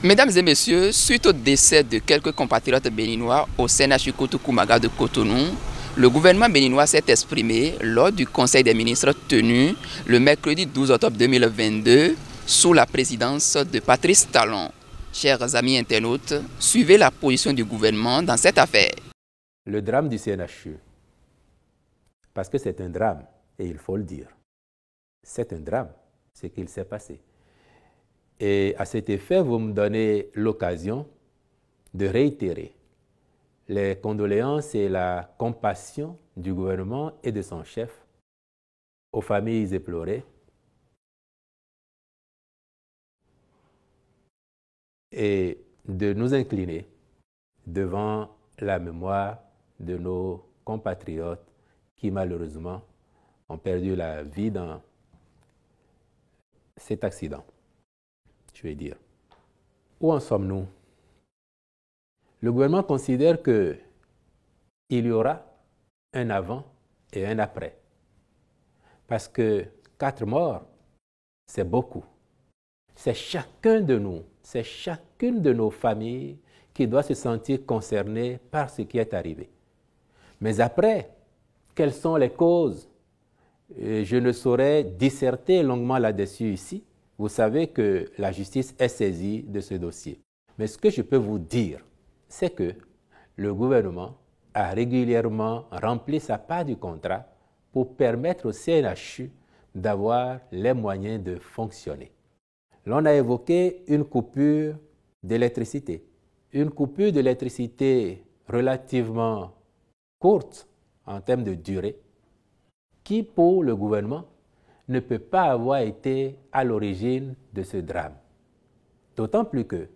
Mesdames et messieurs, suite au décès de quelques compatriotes béninois au CNHU Koumaga de Cotonou, le gouvernement béninois s'est exprimé lors du Conseil des ministres tenu le mercredi 12 octobre 2022 sous la présidence de Patrice Talon. Chers amis internautes, suivez la position du gouvernement dans cette affaire. Le drame du CNHU, parce que c'est un drame, et il faut le dire, c'est un drame ce qu'il s'est passé. Et à cet effet, vous me donnez l'occasion de réitérer les condoléances et la compassion du gouvernement et de son chef aux familles éplorées et de nous incliner devant la mémoire de nos compatriotes qui malheureusement ont perdu la vie dans cet accident je vais dire. Où en sommes-nous Le gouvernement considère qu'il y aura un avant et un après. Parce que quatre morts, c'est beaucoup. C'est chacun de nous, c'est chacune de nos familles qui doit se sentir concernée par ce qui est arrivé. Mais après, quelles sont les causes euh, Je ne saurais disserter longuement là-dessus ici, vous savez que la justice est saisie de ce dossier. Mais ce que je peux vous dire, c'est que le gouvernement a régulièrement rempli sa part du contrat pour permettre au CNHU d'avoir les moyens de fonctionner. L'on a évoqué une coupure d'électricité. Une coupure d'électricité relativement courte en termes de durée, qui pour le gouvernement ne peut pas avoir été à l'origine de ce drame. D'autant plus que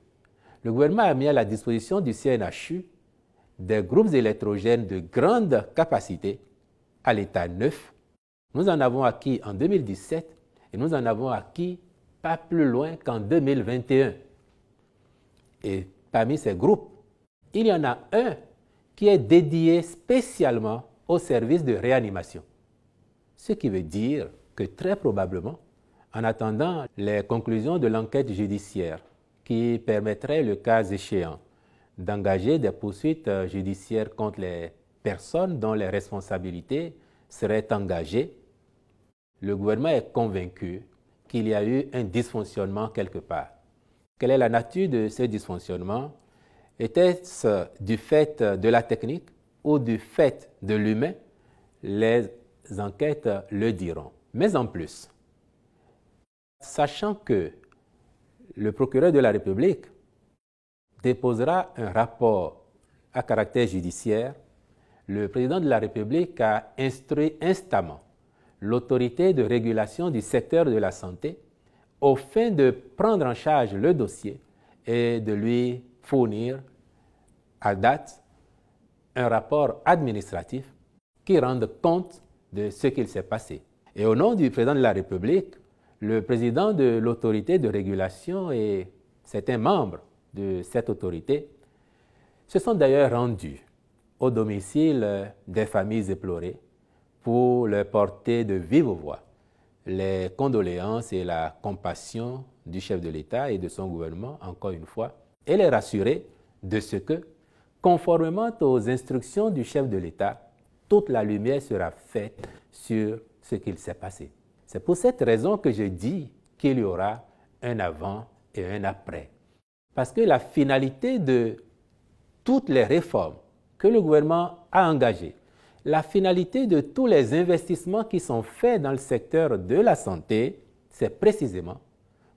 le gouvernement a mis à la disposition du CNHU des groupes électrogènes de grande capacité à l'état neuf. Nous en avons acquis en 2017 et nous en avons acquis pas plus loin qu'en 2021. Et parmi ces groupes, il y en a un qui est dédié spécialement au service de réanimation. Ce qui veut dire que très probablement, en attendant les conclusions de l'enquête judiciaire qui permettrait le cas échéant d'engager des poursuites euh, judiciaires contre les personnes dont les responsabilités seraient engagées, le gouvernement est convaincu qu'il y a eu un dysfonctionnement quelque part. Quelle est la nature de ce dysfonctionnement Était-ce du fait de la technique ou du fait de l'humain Les enquêtes le diront. Mais en plus, sachant que le procureur de la République déposera un rapport à caractère judiciaire, le président de la République a instruit instamment l'autorité de régulation du secteur de la santé au fin de prendre en charge le dossier et de lui fournir à date un rapport administratif qui rende compte de ce qu'il s'est passé. Et au nom du président de la République, le président de l'autorité de régulation et certains membres de cette autorité se sont d'ailleurs rendus au domicile des familles éplorées pour leur porter de vive voix les condoléances et la compassion du chef de l'État et de son gouvernement, encore une fois, et les rassurer de ce que, conformément aux instructions du chef de l'État, toute la lumière sera faite sur ce qu'il s'est passé. C'est pour cette raison que je dis qu'il y aura un avant et un après. Parce que la finalité de toutes les réformes que le gouvernement a engagées, la finalité de tous les investissements qui sont faits dans le secteur de la santé, c'est précisément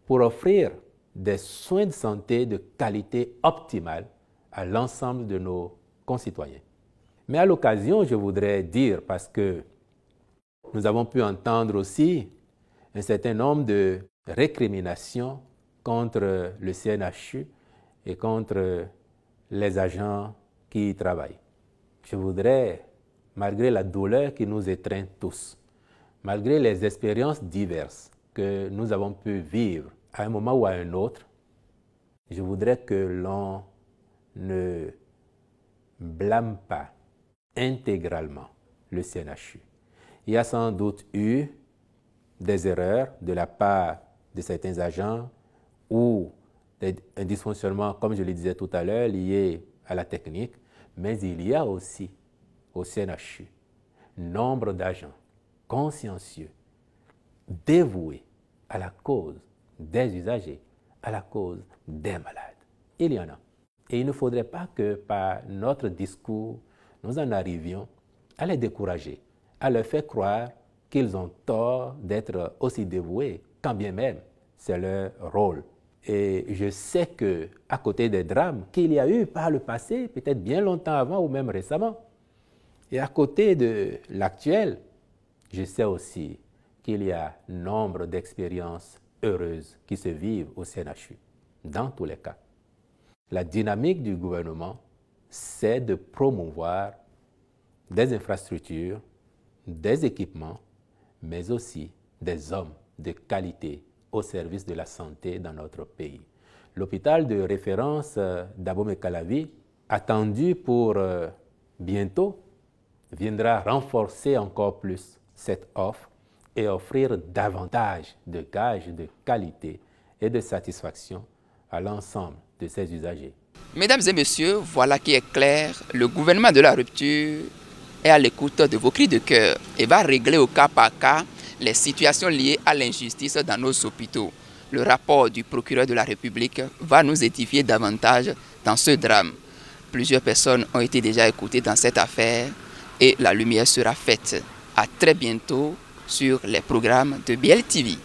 pour offrir des soins de santé de qualité optimale à l'ensemble de nos concitoyens. Mais à l'occasion, je voudrais dire, parce que nous avons pu entendre aussi un certain nombre de récriminations contre le CNHU et contre les agents qui y travaillent. Je voudrais, malgré la douleur qui nous étreint tous, malgré les expériences diverses que nous avons pu vivre à un moment ou à un autre, je voudrais que l'on ne blâme pas intégralement le CNHU. Il y a sans doute eu des erreurs de la part de certains agents ou un dysfonctionnement, comme je le disais tout à l'heure, lié à la technique, mais il y a aussi au CNHU nombre d'agents consciencieux, dévoués à la cause des usagers, à la cause des malades. Il y en a. Et il ne faudrait pas que par notre discours, nous en arrivions à les décourager à leur faire croire qu'ils ont tort d'être aussi dévoués, quand bien même c'est leur rôle. Et je sais que, à côté des drames qu'il y a eu par le passé, peut-être bien longtemps avant ou même récemment, et à côté de l'actuel, je sais aussi qu'il y a nombre d'expériences heureuses qui se vivent au CNHU, dans tous les cas. La dynamique du gouvernement, c'est de promouvoir des infrastructures des équipements, mais aussi des hommes de qualité au service de la santé dans notre pays. L'hôpital de référence euh, d'Abomey-Calavi, attendu pour euh, bientôt, viendra renforcer encore plus cette offre et offrir davantage de gages de qualité et de satisfaction à l'ensemble de ses usagers. Mesdames et messieurs, voilà qui est clair, le gouvernement de la rupture est à l'écoute de vos cris de cœur et va régler au cas par cas les situations liées à l'injustice dans nos hôpitaux. Le rapport du procureur de la République va nous édifier davantage dans ce drame. Plusieurs personnes ont été déjà écoutées dans cette affaire et la lumière sera faite. À très bientôt sur les programmes de BLTV.